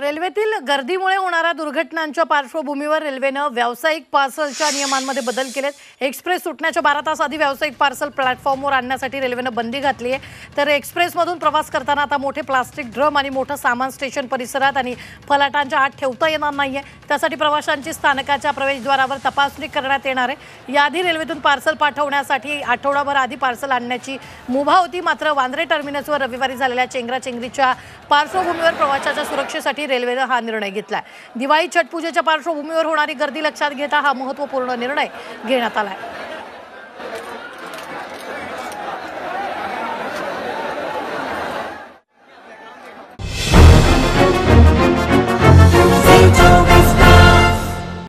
रेल्वेतील गर्दीमुळे होणाऱ्या दुर्घटनांच्या पार्श्वभूमीवर रेल्वेनं व्यावसायिक पार्सलच्या नियमांमध्ये बदल केलेत एक्सप्रेस सुटण्याच्या बारा तास आधी व्यावसायिक पार्सल प्लॅटफॉर्मवर आणण्यासाठी रेल्वेनं बंदी घातली आहे तर एक्सप्रेसमधून प्रवास करताना आता मोठे प्लास्टिक ड्रम आणि मोठं सामान स्टेशन परिसरात आणि फलाटांच्या आत ठेवता येणार नाही आहे त्यासाठी प्रवाशांची स्थानकाच्या प्रवेशद्वारावर तपासणी करण्यात येणार आहे याआधी रेल्वेतून पार्सल पाठवण्यासाठी आठवडाभर आधी पार्सल आणण्याची मुभा होती मात्र वांद्रे टर्मिनसवर रविवारी झालेल्या चेंगराचेंगरीच्या पार्श्वभूमीवर प्रवाशाच्या सुरक्षेसाठी रेल्वेनं हा निर्णय घेतला दिवाळी छटपूजेच्या पार्श्वभूमीवर होणारी गर्दी लक्षात घेता हा महत्त्वपूर्ण निर्णय घेण्यात आला आहे